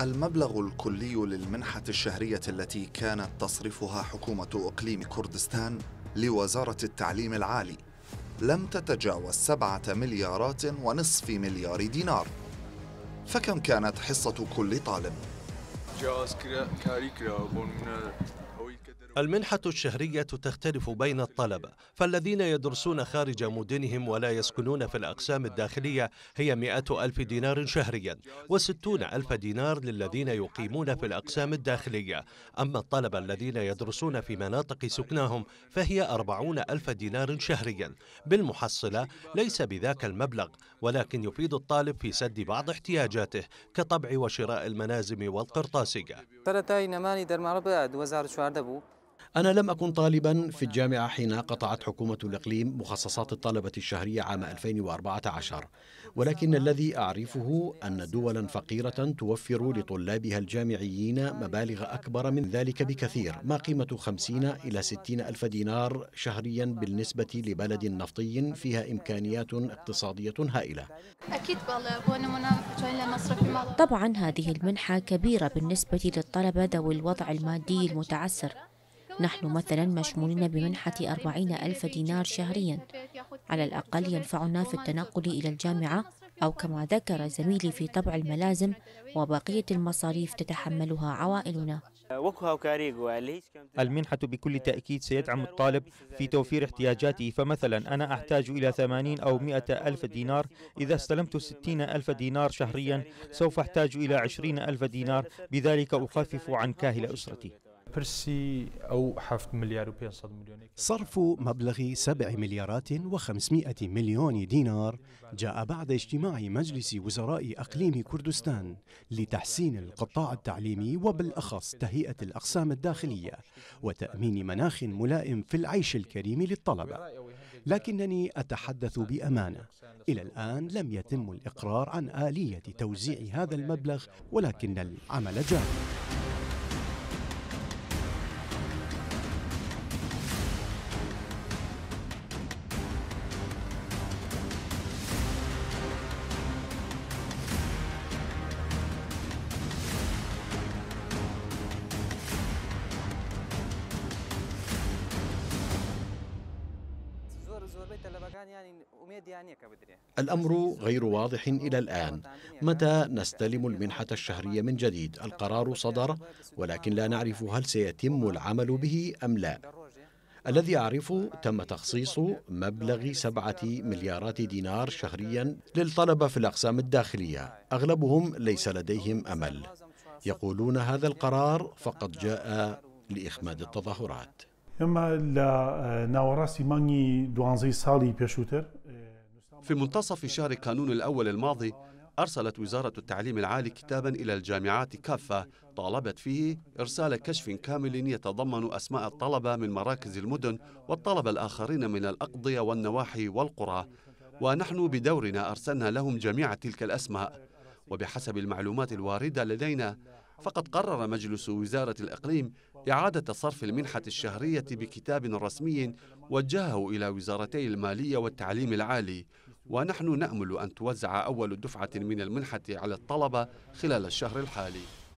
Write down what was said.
المبلغ الكلي للمنحة الشهرية التي كانت تصرفها حكومة إقليم كردستان لوزارة التعليم العالي لم تتجاوز سبعة مليارات ونصف مليار دينار فكم كانت حصة كل طالب؟ المنحة الشهرية تختلف بين الطلبة فالذين يدرسون خارج مدنهم ولا يسكنون في الأقسام الداخلية هي مئة ألف دينار شهريا وستون ألف دينار للذين يقيمون في الأقسام الداخلية أما الطلبة الذين يدرسون في مناطق سكناهم فهي أربعون ألف دينار شهريا بالمحصلة ليس بذاك المبلغ ولكن يفيد الطالب في سد بعض احتياجاته كطبع وشراء المنازم والقرطاسية أنا لم أكن طالبا في الجامعة حين قطعت حكومة الإقليم مخصصات الطلبة الشهرية عام 2014 ولكن الذي أعرفه أن دولا فقيرة توفر لطلابها الجامعيين مبالغ أكبر من ذلك بكثير ما قيمة 50 إلى 60 ألف دينار شهريا بالنسبة لبلد نفطي فيها إمكانيات اقتصادية هائلة طبعا هذه المنحة كبيرة بالنسبة للطلبة ذوي الوضع المادي المتعسر نحن مثلا مشمولين بمنحة أربعين ألف دينار شهريا على الأقل ينفعنا في التنقل إلى الجامعة أو كما ذكر زميلي في طبع الملازم وبقية المصاريف تتحملها عوائلنا المنحة بكل تأكيد سيدعم الطالب في توفير احتياجاته فمثلا أنا أحتاج إلى ثمانين أو مئة ألف دينار إذا استلمت ستين ألف دينار شهريا سوف أحتاج إلى عشرين ألف دينار بذلك أخفف عن كاهل أسرتي صرف مبلغ 7 مليارات و500 مليون دينار جاء بعد اجتماع مجلس وزراء أقليم كردستان لتحسين القطاع التعليمي وبالأخص تهيئة الأقسام الداخلية وتأمين مناخ ملائم في العيش الكريم للطلبة لكنني أتحدث بأمانة إلى الآن لم يتم الإقرار عن آلية توزيع هذا المبلغ ولكن العمل جاري يعني يعني الأمر غير واضح إلى الآن متى نستلم المنحة الشهرية من جديد القرار صدر ولكن لا نعرف هل سيتم العمل به أم لا الذي أعرفه تم تخصيص مبلغ سبعة مليارات دينار شهريا للطلبة في الأقسام الداخلية أغلبهم ليس لديهم أمل يقولون هذا القرار فقد جاء لإخماد التظاهرات آه، آه، في منتصف شهر كانون الأول الماضي أرسلت وزارة التعليم العالي كتابا إلى الجامعات كافة طالبت فيه إرسال كشف كامل يتضمن أسماء الطلبة من مراكز المدن والطلبة الآخرين من الأقضية والنواحي والقرى ونحن بدورنا أرسلنا لهم جميع تلك الأسماء وبحسب المعلومات الواردة لدينا فقد قرر مجلس وزارة الإقليم إعادة صرف المنحة الشهرية بكتاب رسمي وجهه إلى وزارتي المالية والتعليم العالي ونحن نأمل أن توزع أول دفعة من المنحة على الطلبة خلال الشهر الحالي